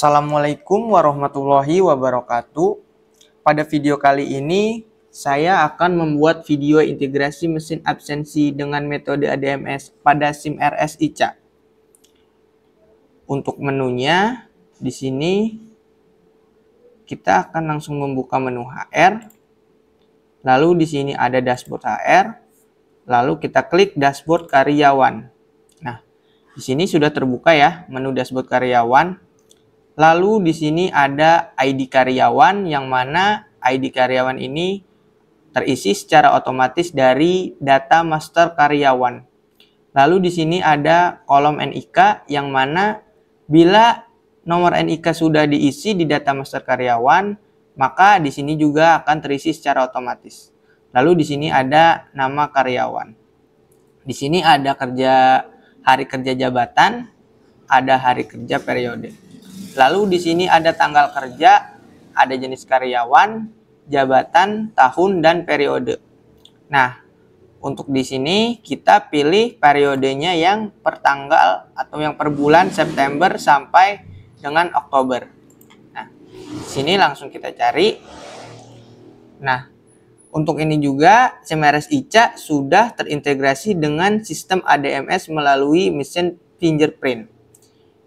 Assalamualaikum warahmatullahi wabarakatuh. Pada video kali ini, saya akan membuat video integrasi mesin absensi dengan metode ADMS pada SIM RS ICA. Untuk menunya, di sini kita akan langsung membuka menu HR. Lalu di sini ada dashboard HR. Lalu kita klik dashboard karyawan. Nah, di sini sudah terbuka ya menu dashboard karyawan Lalu di sini ada ID karyawan yang mana ID karyawan ini terisi secara otomatis dari data master karyawan. Lalu di sini ada kolom NIK yang mana bila nomor NIK sudah diisi di data master karyawan, maka di sini juga akan terisi secara otomatis. Lalu di sini ada nama karyawan. Di sini ada kerja hari kerja jabatan, ada hari kerja periode. Lalu di sini ada tanggal kerja, ada jenis karyawan, jabatan, tahun, dan periode. Nah, untuk di sini kita pilih periodenya yang per tanggal atau yang per bulan September sampai dengan Oktober. Nah, di sini langsung kita cari. Nah, untuk ini juga CMRS ICA sudah terintegrasi dengan sistem ADMS melalui mesin fingerprint.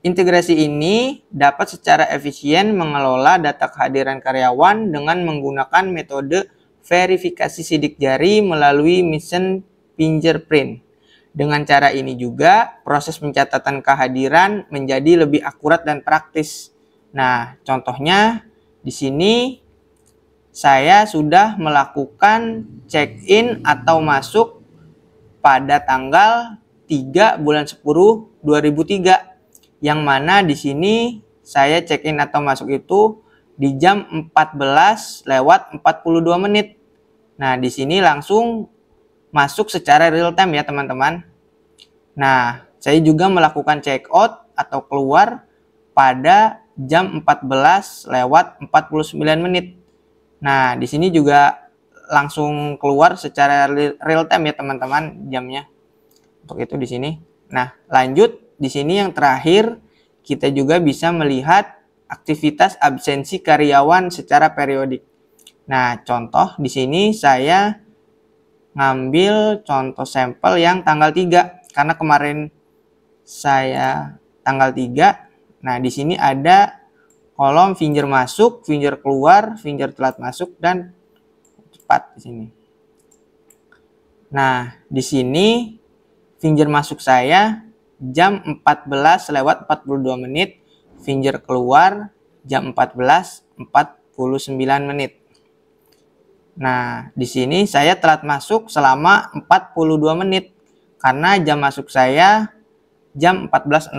Integrasi ini dapat secara efisien mengelola data kehadiran karyawan dengan menggunakan metode verifikasi sidik jari melalui mission fingerprint. Dengan cara ini juga proses pencatatan kehadiran menjadi lebih akurat dan praktis. Nah, contohnya di sini saya sudah melakukan check-in atau masuk pada tanggal 3 bulan 10 2003 yang mana di sini saya check in atau masuk itu di jam 14 lewat 42 menit. Nah, di sini langsung masuk secara real time ya, teman-teman. Nah, saya juga melakukan check out atau keluar pada jam 14 lewat 49 menit. Nah, di sini juga langsung keluar secara real time ya, teman-teman, jamnya. Untuk itu di sini. Nah, lanjut di sini yang terakhir kita juga bisa melihat aktivitas absensi karyawan secara periodik. Nah, contoh di sini saya ngambil contoh sampel yang tanggal 3 karena kemarin saya tanggal 3. Nah, di sini ada kolom finger masuk, finger keluar, finger telat masuk dan cepat di sini. Nah, di sini finger masuk saya jam 14 lewat 42 menit Finger keluar jam 14 49 menit. Nah, di sini saya telat masuk selama 42 menit karena jam masuk saya jam 14.00,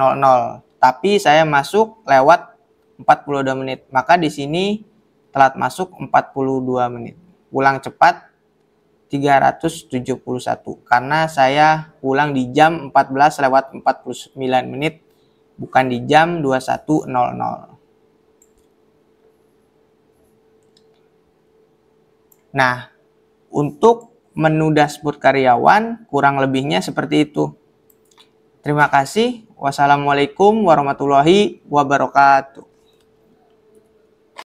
tapi saya masuk lewat 42 menit. Maka di sini telat masuk 42 menit. Pulang cepat 371 karena saya pulang di jam 14 lewat 49 menit bukan di jam 21.00. Nah, untuk menu dashboard karyawan kurang lebihnya seperti itu. Terima kasih. Wassalamualaikum warahmatullahi wabarakatuh.